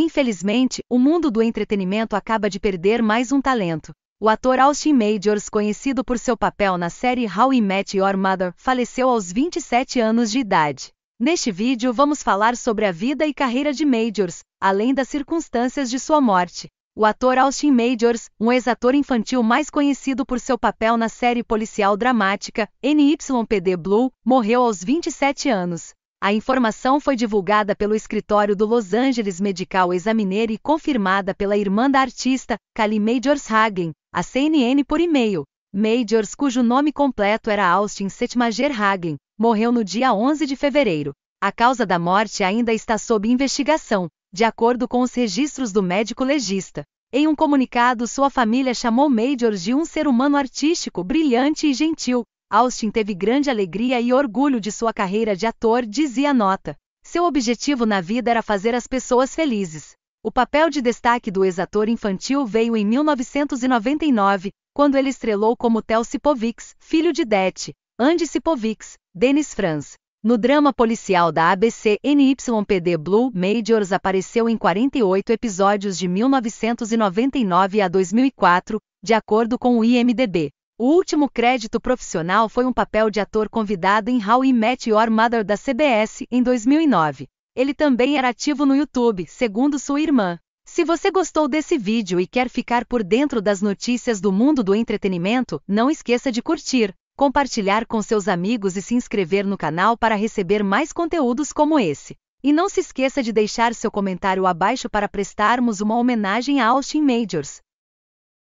Infelizmente, o mundo do entretenimento acaba de perder mais um talento. O ator Austin Majors, conhecido por seu papel na série How I Met Your Mother, faleceu aos 27 anos de idade. Neste vídeo vamos falar sobre a vida e carreira de Majors, além das circunstâncias de sua morte. O ator Austin Majors, um ex-ator infantil mais conhecido por seu papel na série policial dramática NYPD Blue, morreu aos 27 anos. A informação foi divulgada pelo escritório do Los Angeles Medical Examiner e confirmada pela irmã da artista, Kali Majors Hagen, à CNN por e-mail. Majors, cujo nome completo era Austin Setmager Hagen, morreu no dia 11 de fevereiro. A causa da morte ainda está sob investigação, de acordo com os registros do médico legista. Em um comunicado, sua família chamou Majors de um ser humano artístico, brilhante e gentil, Austin teve grande alegria e orgulho de sua carreira de ator, dizia a nota. Seu objetivo na vida era fazer as pessoas felizes. O papel de destaque do ex-ator infantil veio em 1999, quando ele estrelou como Tel Sipovics, filho de Dete, Andy Sipovics, Dennis Franz. No drama policial da ABC NYPD Blue Majors apareceu em 48 episódios de 1999 a 2004, de acordo com o IMDb. O último crédito profissional foi um papel de ator convidado em How I Met Your Mother da CBS em 2009. Ele também era ativo no YouTube, segundo sua irmã. Se você gostou desse vídeo e quer ficar por dentro das notícias do mundo do entretenimento, não esqueça de curtir, compartilhar com seus amigos e se inscrever no canal para receber mais conteúdos como esse. E não se esqueça de deixar seu comentário abaixo para prestarmos uma homenagem a Austin Majors.